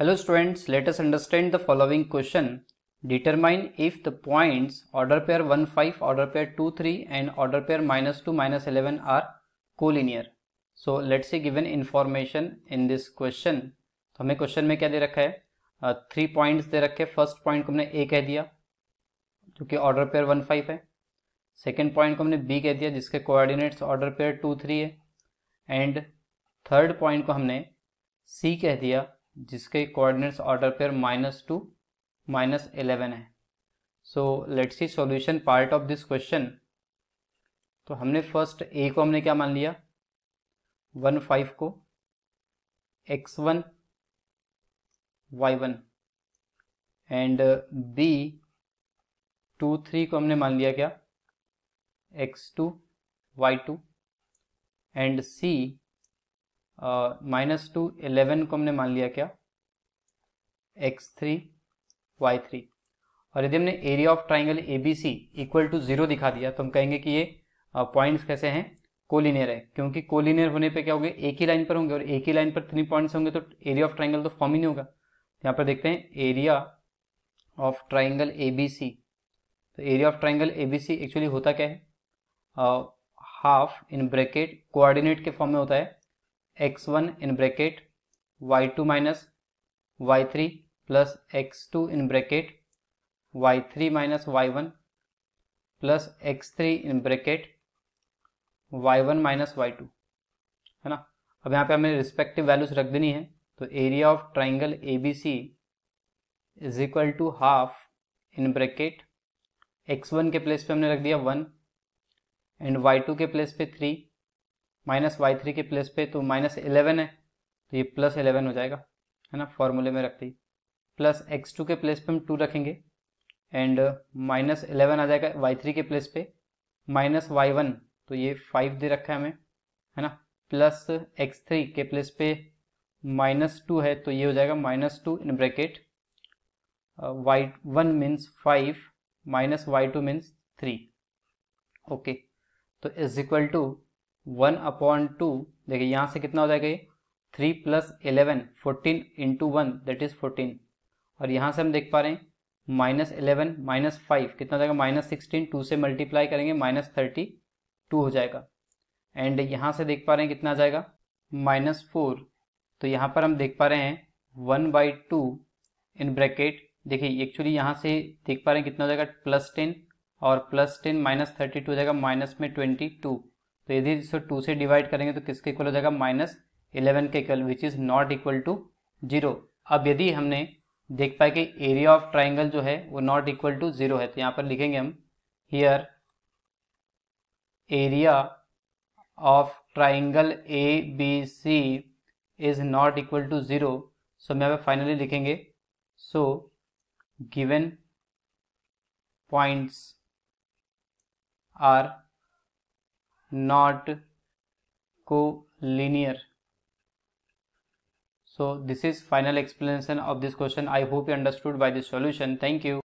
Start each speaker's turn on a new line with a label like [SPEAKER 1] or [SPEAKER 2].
[SPEAKER 1] Hello students, let us understand the following question. Determine if the points order pair 1 5, order pair 2 3 and order pair minus 2 minus 11 are collinear. So let's say given information in this question. तो हमें question में क्या दे रखा है three uh, points दे रखे first point को हमने ए कह दिया जो कि ऑर्डर पेयर वन फाइव है सेकेंड पॉइंट को हमने बी कह दिया जिसके coordinates order pair two three है एंड थर्ड पॉइंट को हमने सी कह दिया जिसके coordinates order pair minus two minus eleven है so let's see solution part of this question तो हमने फर्स्ट ए को हमने क्या मान लिया वन फाइव को X one Y one and B two three को हमने मान लिया क्या X two Y two and C minus two eleven को हमने मान लिया क्या एक्स थ्री वाई थ्री और यदि हमने area of triangle A B C equal to zero दिखा दिया तो हम कहेंगे कि ये पॉइंट्स कैसे हैं कोलिनियर है क्योंकि कोलिनियर होने पे क्या होंगे एक ही लाइन पर होंगे और एक ही लाइन पर थ्री पॉइंट्स होंगे तो एरिया ऑफ ट्राइंगल तो फॉर्म ही नहीं होगा यहाँ पर देखते हैं area of triangle A B C तो area of triangle A B C actually होता क्या है हाफ इन ब्रैकेट कोऑर्डिनेट के फॉर्म में होता है X one in bracket Y two minus Y three plus x two in bracket Y three minus Y one plus x three in bracket Y one minus Y two है ना अब यहाँ पे हमें रिस्पेक्टिव वैल्यूज रख देनी है तो area of triangle A B C is equal to half in bracket X one के प्लेस पे हमने रख दिया वन एंड वाई टू के प्लेस पे थ्री माइनस वाई थ्री के प्लेस पे तो माइनस इलेवन है तो ये प्लस इलेवन हो जाएगा है ना फॉर्मूले में रखते ही प्लस एक्स टू के प्लेस पे हम टू रखेंगे एंड uh, माइनस इलेवन आ जाएगा वाई थ्री के प्लेस पे माइनस वाई वन तो ये फाइव दे रखा है हमें है ना प्लस एक्स थ्री के प्लेस पे माइनस टू है तो ये हो जाएगा minus two in bracket uh, y one means five minus Y two means three okay तो is equal to one upon two देखिए यहाँ से कितना हो जाएगा ये three plus eleven fourteen into one that is fourteen और यहाँ से हम देख पा रहे हैं माइनस एलेवन माइनस फाइव कितना हो जाएगा माइनस सिक्सटीन टू से मल्टीप्लाई करेंगे माइनस थर्टी टू हो जाएगा एंड यहाँ से देख पा रहे हैं कितना आ जाएगा माइनस फोर तो यहाँ पर हम देख पा रहे हैं one by two in bracket देखिए एक्चुअली यहाँ से देख पा रहे हैं कितना हो जाएगा प्लस टेन और plus ten minus thirty two हो जाएगा माइनस में ट्वेंटी टू तो यदि इसको टू से डिवाइड करेंगे तो किसके इक्वल हो जाएगा माइनस इलेवन के equal which is not equal to zero अब यदि हमने देख पाए कि एरिया ऑफ ट्राइंगल जो है वो नॉट इक्वल टू जीरो है तो यहाँ पर लिखेंगे हम here area of triangle A B C is not equal to zero so हम यहाँ पर फाइनली लिखेंगे so given points are not collinear so this is final explanation of this question i hope you understood by this solution thank you